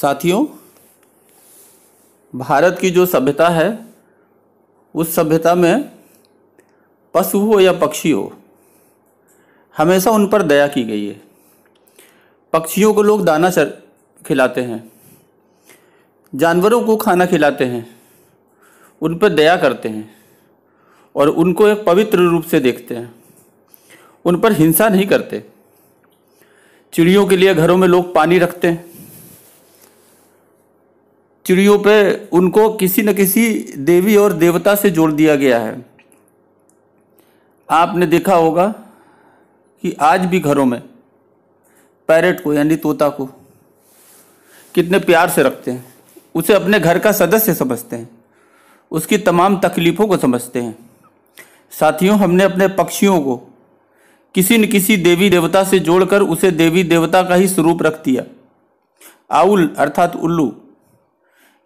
साथियों भारत की जो सभ्यता है उस सभ्यता में पशु हो या पक्षी हो हमेशा उन पर दया की गई है पक्षियों को लोग दाना चर खिलाते हैं जानवरों को खाना खिलाते हैं उन पर दया करते हैं और उनको एक पवित्र रूप से देखते हैं उन पर हिंसा नहीं करते चिड़ियों के लिए घरों में लोग पानी रखते हैं चिड़ियों पे उनको किसी न किसी देवी और देवता से जोड़ दिया गया है आपने देखा होगा कि आज भी घरों में पैरेट को यानी तोता को कितने प्यार से रखते हैं उसे अपने घर का सदस्य समझते हैं उसकी तमाम तकलीफ़ों को समझते हैं साथियों हमने अपने पक्षियों को किसी न किसी देवी देवता से जोड़कर उसे देवी देवता का ही स्वरूप रख दिया आउल अर्थात उल्लू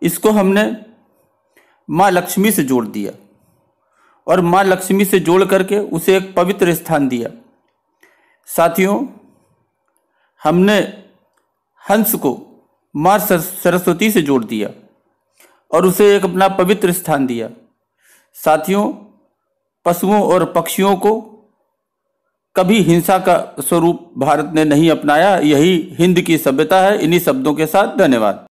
इसको हमने माँ लक्ष्मी से जोड़ दिया और माँ लक्ष्मी से जोड़ करके उसे एक पवित्र स्थान दिया साथियों हमने हंस को माँ सरस्वती से जोड़ दिया और उसे एक अपना पवित्र स्थान दिया साथियों पशुओं और पक्षियों को कभी हिंसा का स्वरूप भारत ने नहीं अपनाया यही हिंद की सभ्यता है इन्हीं शब्दों के साथ धन्यवाद